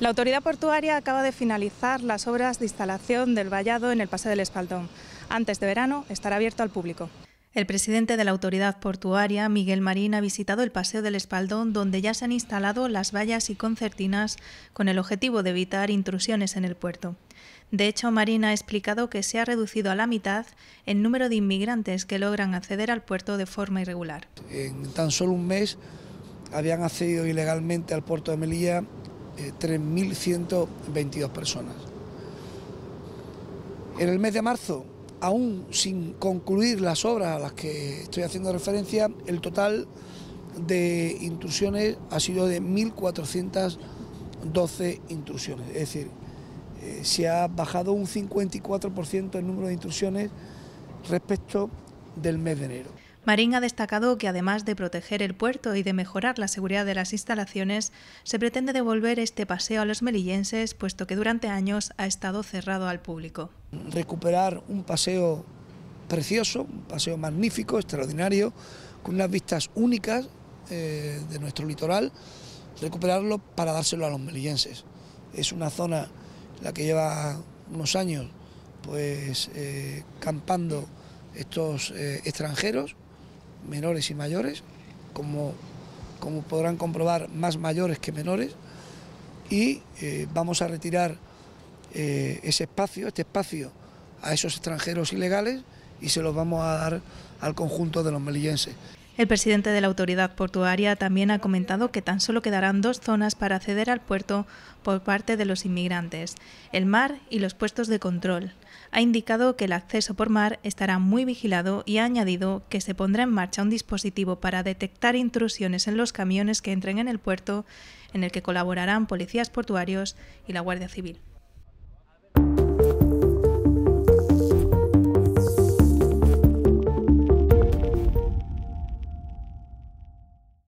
La autoridad portuaria acaba de finalizar las obras de instalación del vallado en el Paseo del Espaldón. Antes de verano estará abierto al público. El presidente de la autoridad portuaria, Miguel Marín, ha visitado el Paseo del Espaldón, donde ya se han instalado las vallas y concertinas con el objetivo de evitar intrusiones en el puerto. De hecho, Marín ha explicado que se ha reducido a la mitad el número de inmigrantes que logran acceder al puerto de forma irregular. En tan solo un mes habían accedido ilegalmente al puerto de Melilla 3.122 eh, personas. En el mes de marzo, aún sin concluir las obras a las que estoy haciendo referencia, el total de intrusiones ha sido de 1.412 intrusiones. Es decir, eh, se ha bajado un 54% el número de intrusiones respecto del mes de enero. Marín ha destacado que además de proteger el puerto y de mejorar la seguridad de las instalaciones, se pretende devolver este paseo a los melillenses, puesto que durante años ha estado cerrado al público. Recuperar un paseo precioso, un paseo magnífico, extraordinario, con unas vistas únicas eh, de nuestro litoral, recuperarlo para dárselo a los melillenses. Es una zona en la que lleva unos años pues eh, campando estos eh, extranjeros menores y mayores, como, podrán comprobar, más mayores que menores, y eh, vamos a retirar eh, ese espacio, este espacio, a esos extranjeros ilegales y se los vamos a dar al conjunto de los melillenses. El presidente de la autoridad portuaria también ha comentado que tan solo quedarán dos zonas para acceder al puerto por parte de los inmigrantes, el mar y los puestos de control. Ha indicado que el acceso por mar estará muy vigilado y ha añadido que se pondrá en marcha un dispositivo para detectar intrusiones en los camiones que entren en el puerto, en el que colaborarán policías portuarios y la Guardia Civil.